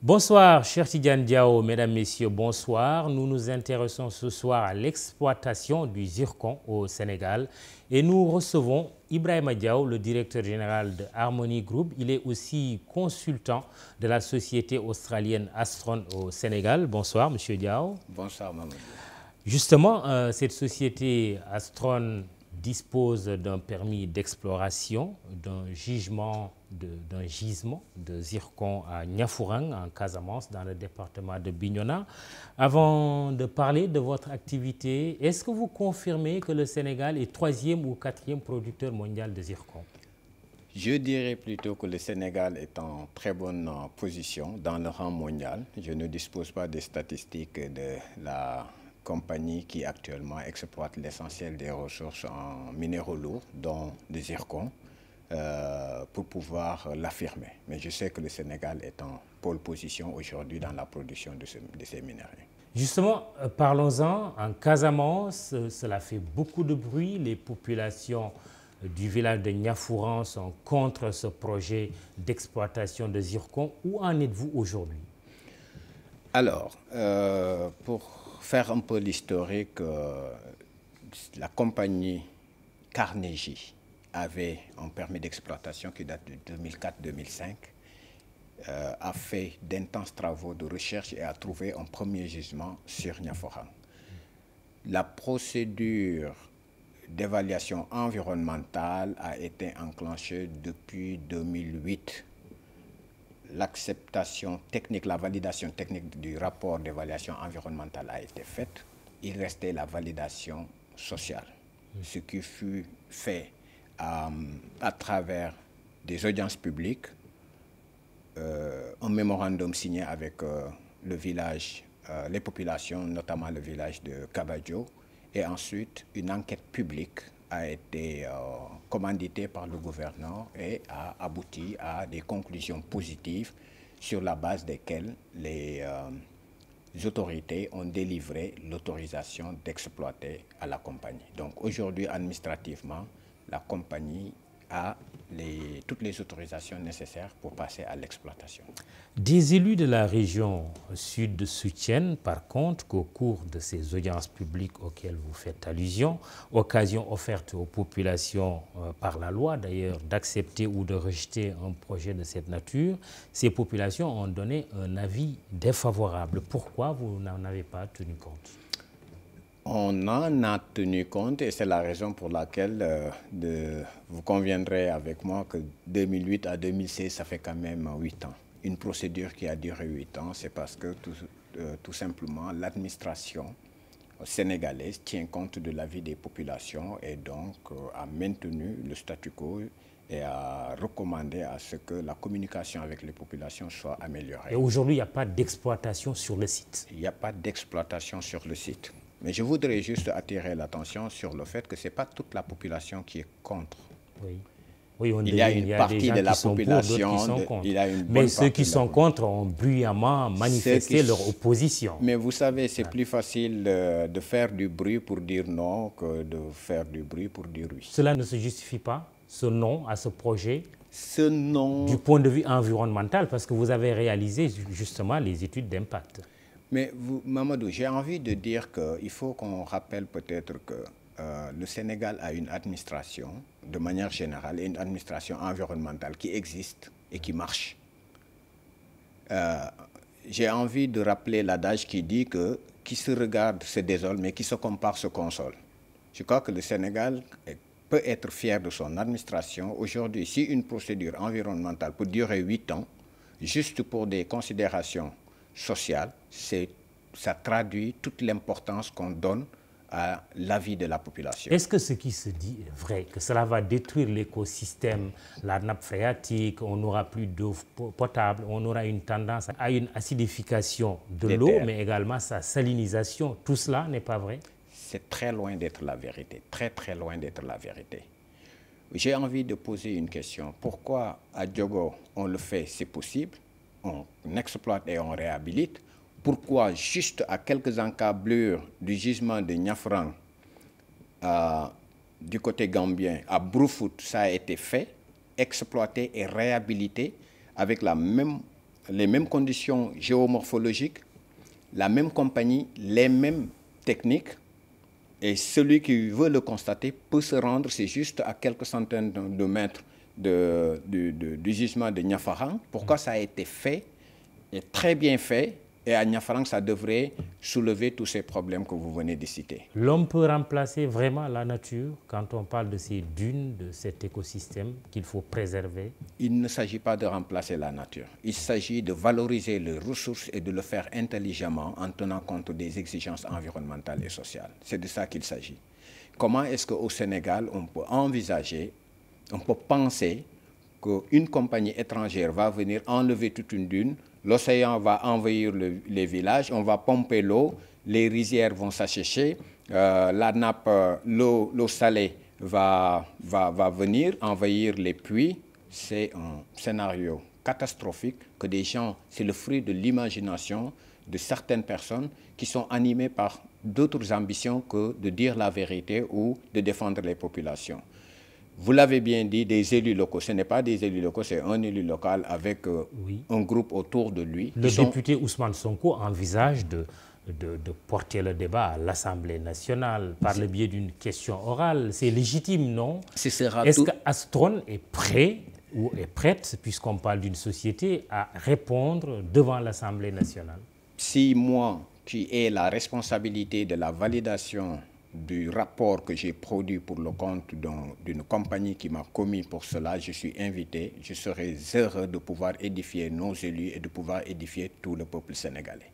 Bonsoir, cher Tidiane Diao, mesdames, messieurs, bonsoir. Nous nous intéressons ce soir à l'exploitation du zircon au Sénégal et nous recevons Ibrahim Diao, le directeur général de Harmony Group. Il est aussi consultant de la société australienne Astron au Sénégal. Bonsoir, monsieur Diao. Bonsoir, maman. Justement, euh, cette société Astron dispose d'un permis d'exploration, d'un jugement, d'un gisement de zircon à Niafourang, en Casamance, dans le département de Bignona. Avant de parler de votre activité, est-ce que vous confirmez que le Sénégal est troisième ou quatrième producteur mondial de zircon je dirais plutôt que le Sénégal est en très bonne euh, position dans le rang mondial. Je ne dispose pas des statistiques de la compagnie qui actuellement exploite l'essentiel des ressources en minéraux lourds, dont des zircons, euh, pour pouvoir l'affirmer. Mais je sais que le Sénégal est en pôle position aujourd'hui dans la production de, ces minéraux. Justement, euh, parlons-en. En Casamance, euh, cela fait beaucoup de bruit. Les populations du village de Niafouran sont contre ce projet d'exploitation de zircon. Où en êtes-vous aujourd'hui Alors, pour pour faire un peu l'historique, euh, la compagnie Carnegie avait un permis d'exploitation qui date de 2004-2005, euh, a fait d'intenses travaux de recherche et a trouvé un premier gisement sur Niaforan. La procédure d'évaluation environnementale a été enclenchée depuis 2008 l'acceptation technique, la validation technique du rapport d'évaluation environnementale a été faite, il restait la validation sociale, ce qui fut fait euh, à, travers des audiences publiques, euh, un mémorandum signé avec euh, le village, les populations, notamment le village de Cabadjo, et ensuite une enquête publique a été euh, commandité par le gouverneur et a abouti à des conclusions positives sur la base desquelles les euh, autorités ont délivré l'autorisation d'exploiter à la compagnie. Donc aujourd'hui, administrativement, la compagnie à toutes les autorisations nécessaires pour passer à l'exploitation. Des élus de la région sud soutiennent par contre qu'au cours de ces audiences publiques auxquelles vous faites allusion, occasion offerte aux populations euh, par la loi d'ailleurs d'accepter ou de rejeter un projet de cette nature, ces populations ont donné un avis défavorable. Pourquoi vous n'en avez pas tenu compte on en a tenu compte et c'est la raison pour laquelle euh, vous conviendrez avec moi que 2008 à 2016, ça fait quand même 8 ans. Une procédure qui a duré 8 ans, c'est parce que euh, tout, simplement l'administration sénégalaise tient compte de la vie des populations et donc euh, a maintenu le statu quo et a recommandé à ce que la communication avec les populations soit améliorée. Et aujourd'hui, il n'y a pas d'exploitation sur le site Il n'y a pas d'exploitation sur le site. Mais je voudrais juste attirer l'attention sur le fait que ce n'est pas toute la population qui est contre. Oui. il y a une partie de la population. qui sont contre. mais ceux qui sont contre ont bruyamment manifesté leur opposition. Mais vous savez, c'est plus facile de faire du bruit pour dire non que de faire du bruit pour dire oui. Cela ne se justifie pas, ce non à ce projet Ce non. Du point de vue environnemental, parce que vous avez réalisé justement les études d'impact. Mais vous, Mamadou, j'ai envie de dire qu'il faut qu'on rappelle peut-être que euh, le Sénégal a une administration, de manière générale, une administration environnementale qui existe et qui marche. Euh, j'ai envie de rappeler l'adage qui dit que qui se regarde se désole, mais qui se compare se console. Je crois que le Sénégal peut être fier de son administration. Aujourd'hui, si une procédure environnementale peut durer 8 ans, juste pour des considérations sociale, ça traduit toute l'importance qu'on donne à la vie de la population. Est-ce que ce qui se dit est vrai, que cela va détruire l'écosystème, la nappe phréatique, on n'aura plus d'eau potable, on aura une tendance à une acidification de l'eau, mais également sa salinisation, tout cela n'est pas vrai C'est très loin d'être la vérité, très très loin d'être la vérité. J'ai envie de poser une question. Pourquoi à Diogo on le fait, c'est possible on exploite et on réhabilite, pourquoi juste à quelques encablures du gisement de Niafran, euh, du côté gambien, à Broufout, ça a été fait, exploité et réhabilité avec la même, les mêmes conditions géomorphologiques, la même compagnie, les mêmes techniques. Et celui qui veut le constater peut se rendre, c'est juste à quelques centaines de mètres de, du, jugement de Niafaran, pourquoi mm. ça a été fait, et très bien fait, et à Niafaran, ça devrait soulever tous ces problèmes que vous venez de citer. L'homme peut remplacer vraiment la nature quand on parle de ces dunes, de cet écosystème qu'il faut préserver Il ne s'agit pas de remplacer la nature. Il s'agit de valoriser les ressources et de le faire intelligemment en tenant compte des exigences environnementales et sociales. C'est de ça qu'il s'agit. Comment est-ce qu'au Sénégal, on peut envisager on peut penser qu'une compagnie étrangère va venir enlever toute une dune, l'océan va envahir les villages, on va pomper l'eau, les rizières vont s'assécher, euh, la nappe, euh, l'eau salée va, va venir envahir les puits. C'est un scénario catastrophique que des gens, c'est le fruit de l'imagination de certaines personnes qui sont animées par d'autres ambitions que de dire la vérité ou de défendre les populations vous l'avez bien dit, des élus locaux. Ce n'est pas des élus locaux, c'est un élu local avec euh, oui. un groupe autour de lui. Le député Ousmane Sonko envisage de, de, de porter le débat à l'Assemblée nationale par le biais d'une question orale. C'est légitime, non Est-ce qu'Astron est prêt ou est prête, puisqu'on parle d'une société, à répondre devant l'Assemblée nationale Si moi, qui ai la responsabilité de la validation du rapport que j'ai produit pour le compte d'une compagnie qui m'a commis pour cela. Je suis invité. Je serai heureux de pouvoir édifier nos élus et de pouvoir édifier tout le peuple sénégalais.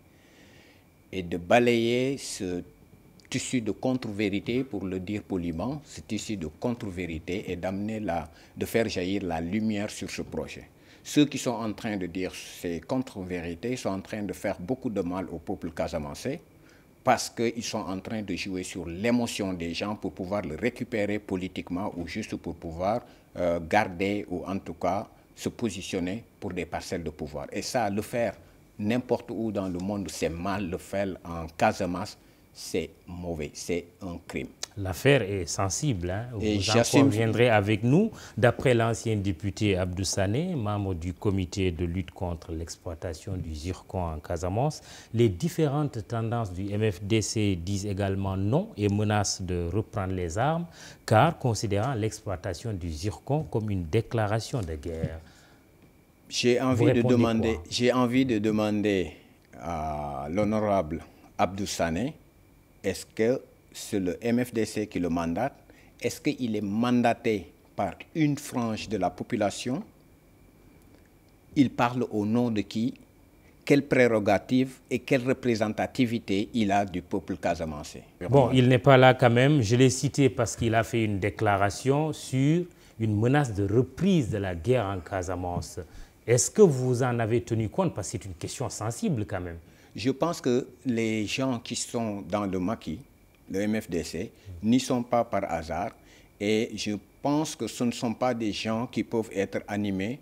Et de balayer ce tissu de contre-vérité, pour le dire poliment, ce tissu de contre-vérité et d'amener la, de faire jaillir la lumière sur ce projet. Ceux qui sont en train de dire ces contre-vérités sont en train de faire beaucoup de mal au peuple casamancé, parce qu'ils sont en train de jouer sur l'émotion des gens pour pouvoir le récupérer politiquement ou juste pour pouvoir euh, garder ou en tout cas se positionner pour des parcelles de pouvoir. Et ça, le faire n'importe où dans le monde, c'est mal. Le faire en casse-masse c'est mauvais, c'est un crime. L'affaire est sensible. Hein? Vous en avec nous. D'après l'ancien député Abdou Sané, membre du comité de lutte contre l'exploitation du zircon en Casamance, les différentes tendances du MFDC disent également non et menacent de reprendre les armes, car considérant l'exploitation du zircon comme une déclaration de guerre. J'ai envie, de demander, envie de demander à l'honorable Abdou Sané est-ce que c'est le MFDC qui le mandate Est-ce qu'il est mandaté par une frange de la population Il parle au nom de qui Quelle prérogative et quelle représentativité il a du peuple casamance Bon, il n'est pas là quand même. Je l'ai cité parce qu'il a fait une déclaration sur une menace de reprise de la guerre en Casamance. Est-ce que vous en avez tenu compte Parce que c'est une question sensible quand même. Je pense que les gens qui sont dans le maquis, le MFDC, n'y sont pas par hasard. Et je pense que ce ne sont pas des gens qui peuvent être animés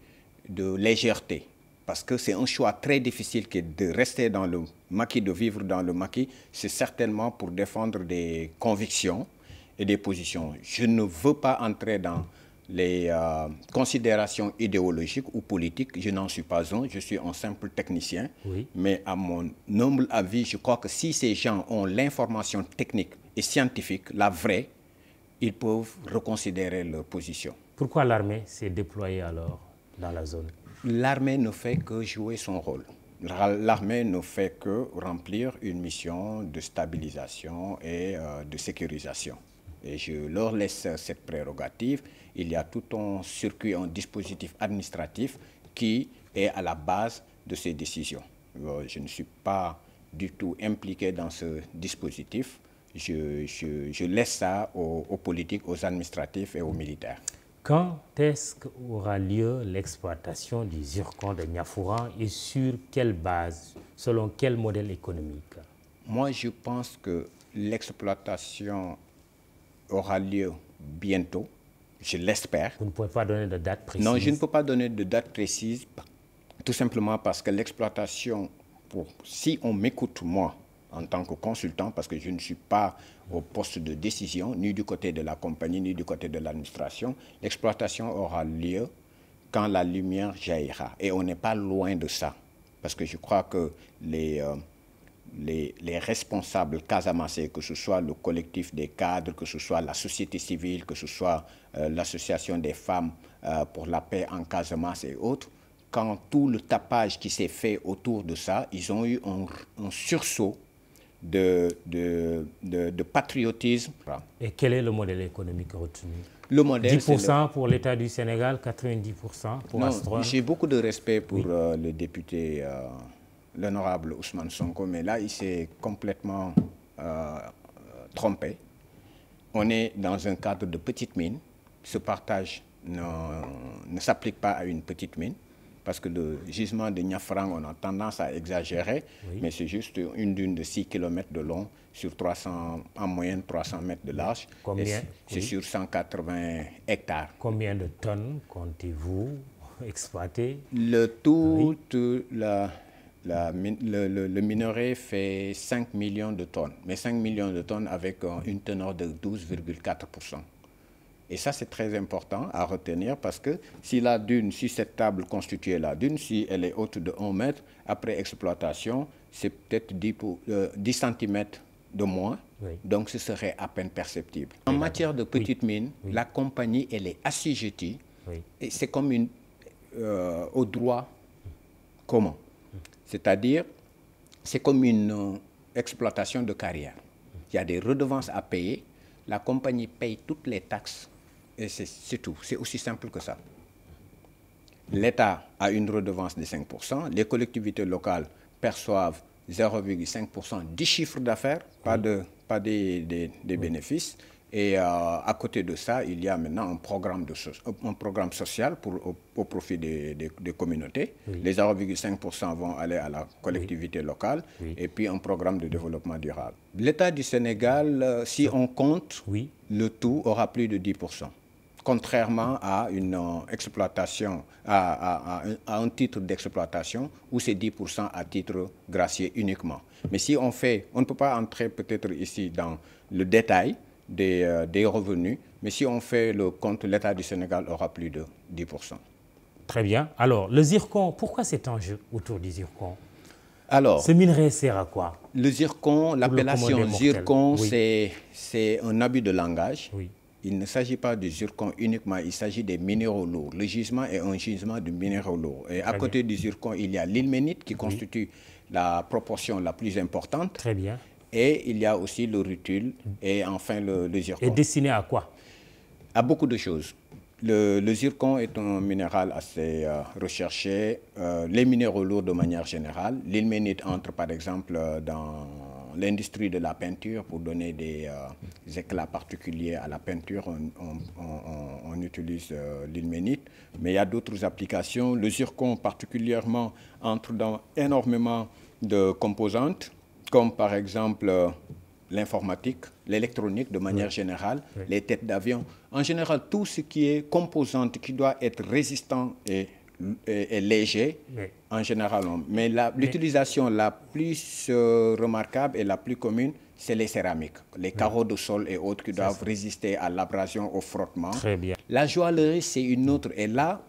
de légèreté. Parce que c'est un choix très difficile de rester dans le maquis, de vivre dans le maquis. C'est certainement pour défendre des convictions et des positions. Je ne veux pas entrer dans les euh, considérations idéologiques ou politiques, je n'en suis pas un, je suis un simple technicien. Mais à mon humble avis, je crois que si ces gens ont l'information technique et scientifique, la vraie, ils peuvent reconsidérer leur position. Pourquoi l'armée s'est déployée alors dans la zone L'armée ne fait que jouer son rôle. L'armée ne fait que remplir une mission de stabilisation et euh, de sécurisation. Et je leur laisse cette prérogative. Il y a tout un circuit, un dispositif administratif qui est à la base de ces décisions. Euh, je ne suis pas du tout impliqué dans ce dispositif. Je, laisse ça aux, politiques, aux administratifs et aux militaires. Quand est-ce qu'aura lieu l'exploitation du zircon de Niafouran et sur quelle base, selon quel modèle économique Moi, je pense que l'exploitation aura lieu bientôt, je l'espère. Vous ne pouvez pas donner de date précise Non, je ne peux pas donner de date précise, tout simplement parce que l'exploitation, si on m'écoute moi en tant que consultant, parce que je ne suis pas au poste de décision, ni du côté de la compagnie, ni du côté de l'administration, l'exploitation aura lieu quand la lumière jaillira. Et on n'est pas loin de ça, parce que je crois que les... Euh, les, responsables casamassés, que ce soit le collectif des cadres, que ce soit la société civile, que ce soit euh, l'association des femmes euh, pour la paix en Casamance et autres, quand tout le tapage qui s'est fait autour de ça, ils ont eu un, sursaut de de, patriotisme. Et quel est le modèle économique retenu le modèle, 10% pour l'État du Sénégal, 90% pour Astron. J'ai beaucoup de respect pour euh, le député l'honorable Ousmane Sonko, mais là, il s'est complètement euh, trompé. On est dans un cadre de petite mine. Ce partage ne, ne s'applique pas à une petite mine, parce que le gisement de Niafrang, on a tendance à exagérer, mais c'est juste une dune de 6 km de long sur 300, en moyenne 300 mètres de large. Combien C'est sur 180 hectares. Combien de tonnes comptez-vous exploiter Le tout, tout la, la, le, le, minerai fait 5 millions de tonnes, mais 5 millions de tonnes avec euh, une teneur de 12,4%. Et ça, c'est très important à retenir parce que si la dune, si cette table constituée la dune, si elle est haute de 1 mètre, après exploitation, c'est peut-être 10, euh, cm de moins. Donc, ce serait à peine perceptible. En matière de petites mines, la compagnie, elle est assujettie. Et c'est comme une, euh, au droit comment c'est-à-dire, c'est comme une euh, exploitation de carrière. Il y a des redevances à payer. La compagnie paye toutes les taxes et c'est tout. C'est aussi simple que ça. L'État a une redevance de 5%. Les collectivités locales perçoivent 0,5% du chiffre d'affaires, pas, de, des, bénéfices. Et euh, à côté de ça, il y a maintenant un programme, euh, un programme social pour, au, profit des, communautés. Les 0,5% vont aller à la collectivité locale et puis un programme de développement durable. L'État du Sénégal, euh, si on compte, le tout aura plus de 10%. Contrairement à une exploitation, à, un titre d'exploitation où c'est 10% à titre gracié uniquement. Mais si on fait, on ne peut pas entrer peut-être ici dans le détail, euh, des, revenus. Mais si on fait le compte, l'État du Sénégal aura plus de 10%. Très bien. Alors, le zircon, pourquoi cet enjeu autour du zircon alors, ce minerai sert à quoi Le zircon, l'appellation zircon, c'est un abus de langage. Il ne s'agit pas du zircon uniquement, il s'agit des minéraux lourds. Le gisement est un gisement de minéraux lourds. Et à côté du zircon, il y a l'ilménite qui constitue la proportion la plus importante. Très bien. Et il y a aussi le rutule et enfin le, zircon. Et destiné à quoi À beaucoup de choses. Le, zircon est un minéral assez euh, recherché. Euh, les minéraux lourds de manière générale. L'ilménite entre par exemple euh, dans l'industrie de la peinture pour donner des, éclats particuliers à la peinture. On, on utilise l'ilménite. Mais il y a d'autres applications. Le zircon particulièrement entre dans énormément de composantes comme par exemple euh, l'informatique, l'électronique de manière générale, les têtes d'avion, en général tout ce qui est composante qui doit être résistant et, léger, en général. Mais l'utilisation la, plus euh, remarquable et la plus commune, c'est les céramiques, les carreaux de sol et autres qui doivent résister à l'abrasion, au frottement. Très bien. La joaillerie, c'est une autre. Et là,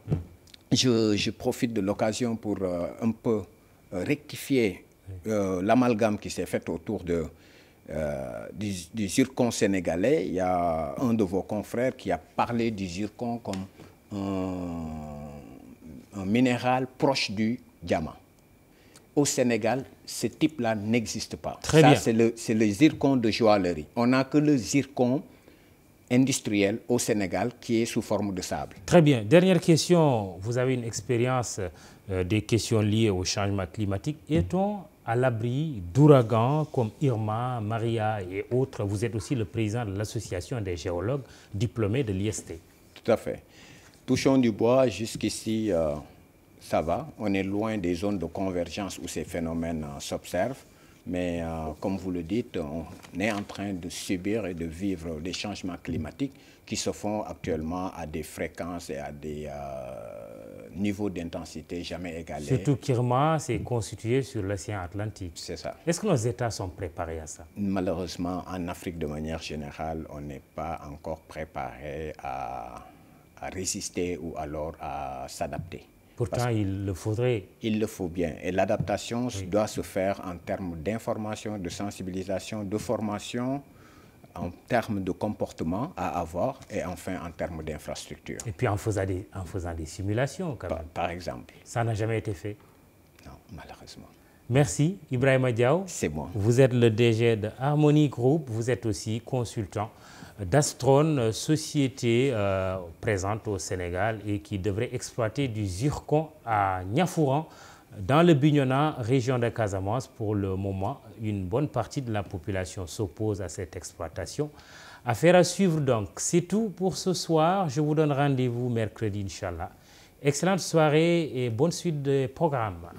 je, profite de l'occasion pour euh, un peu rectifier euh, l'amalgame qui s'est fait autour de, euh, du, zircon sénégalais, il y a un de vos confrères qui a parlé du zircon comme un, minéral proche du diamant. Au Sénégal, ce type-là n'existe pas. Très Ça, c'est le, le, zircon de joaillerie. On n'a que le zircon industriel au Sénégal qui est sous forme de sable. Très bien. Dernière question. Vous avez une expérience euh, des questions liées au changement climatique. Mm. Est-on à l'abri d'ouragans comme Irma, Maria et autres. Vous êtes aussi le président de l'Association des géologues diplômés de l'IST. Tout à fait. Touchons du bois, jusqu'ici, euh, ça va. On est loin des zones de convergence où ces phénomènes euh, s'observent. Mais euh, comme vous le dites, on est en train de subir et de vivre des changements climatiques qui se font actuellement à des fréquences et à des niveau d'intensité jamais égalé. Surtout Kirma s'est constitué sur l'océan Atlantique. C'est ça. Est-ce que nos États sont préparés à ça Malheureusement, en Afrique de manière générale, on n'est pas encore préparé à, résister ou alors à s'adapter. Pourtant, il le faudrait. Il le faut bien. Et l'adaptation doit se faire en termes d'information, de sensibilisation, de formation en termes de comportement à avoir et enfin en termes d'infrastructure. Et puis en faisant des, en faisant des simulations quand par, même. Par exemple. Ça n'a jamais été fait. Non, malheureusement. Merci Ibrahima Diaw. C'est moi. Vous êtes le DG de Harmony Group, vous êtes aussi consultant d'Astrone, société euh, présente au Sénégal et qui devrait exploiter du zircon à Niafouran. Dans le Bignona, région de Casamance, pour le moment, une bonne partie de la population s'oppose à cette exploitation. Affaire à suivre donc. C'est tout pour ce soir. Je vous donne rendez-vous mercredi, Inch'Allah. Excellente soirée et bonne suite de programmes.